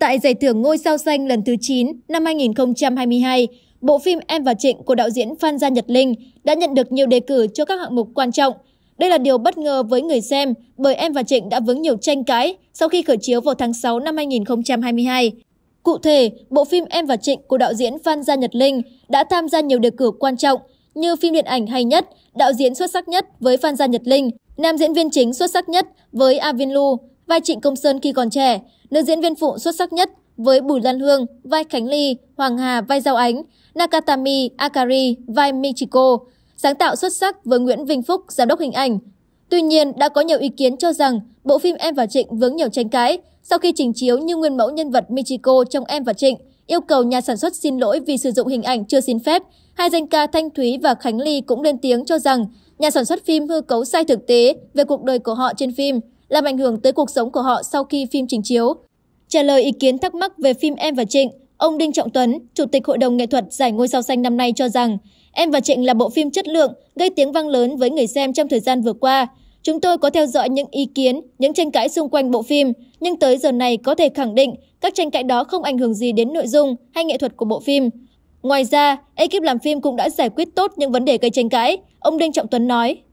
Tại giải thưởng Ngôi sao xanh lần thứ 9 năm 2022, bộ phim Em và Trịnh của đạo diễn Phan Gia Nhật Linh đã nhận được nhiều đề cử cho các hạng mục quan trọng. Đây là điều bất ngờ với người xem bởi Em và Trịnh đã vướng nhiều tranh cãi sau khi khởi chiếu vào tháng 6 năm 2022. Cụ thể, bộ phim Em và Trịnh của đạo diễn Phan Gia Nhật Linh đã tham gia nhiều đề cử quan trọng như phim điện ảnh hay nhất, đạo diễn xuất sắc nhất với Phan Gia Nhật Linh, nam diễn viên chính xuất sắc nhất với A Vin Lu, vai Trịnh Công Sơn khi còn trẻ, nữ diễn viên phụ xuất sắc nhất với Bùi Lan Hương, vai Khánh Ly, Hoàng Hà, vai Giao Ánh, Nakatami Akari, vai Michiko, sáng tạo xuất sắc với Nguyễn Vinh Phúc, giám đốc hình ảnh. Tuy nhiên, đã có nhiều ý kiến cho rằng bộ phim Em và Trịnh vướng nhiều tranh cãi sau khi trình chiếu như nguyên mẫu nhân vật Michiko trong Em và Trịnh yêu cầu nhà sản xuất xin lỗi vì sử dụng hình ảnh chưa xin phép. Hai danh ca Thanh Thúy và Khánh Ly cũng lên tiếng cho rằng nhà sản xuất phim hư cấu sai thực tế về cuộc đời của họ trên phim làm ảnh hưởng tới cuộc sống của họ sau khi phim trình chiếu. Trả lời ý kiến thắc mắc về phim Em và Trịnh, ông Đinh Trọng Tuấn, Chủ tịch Hội đồng Nghệ thuật Giải Ngôi Sao Xanh năm nay cho rằng, Em và Trịnh là bộ phim chất lượng, gây tiếng vang lớn với người xem trong thời gian vừa qua. Chúng tôi có theo dõi những ý kiến, những tranh cãi xung quanh bộ phim, nhưng tới giờ này có thể khẳng định các tranh cãi đó không ảnh hưởng gì đến nội dung hay nghệ thuật của bộ phim. Ngoài ra, ekip làm phim cũng đã giải quyết tốt những vấn đề gây tranh cãi, ông Đinh Trọng Tuấn nói.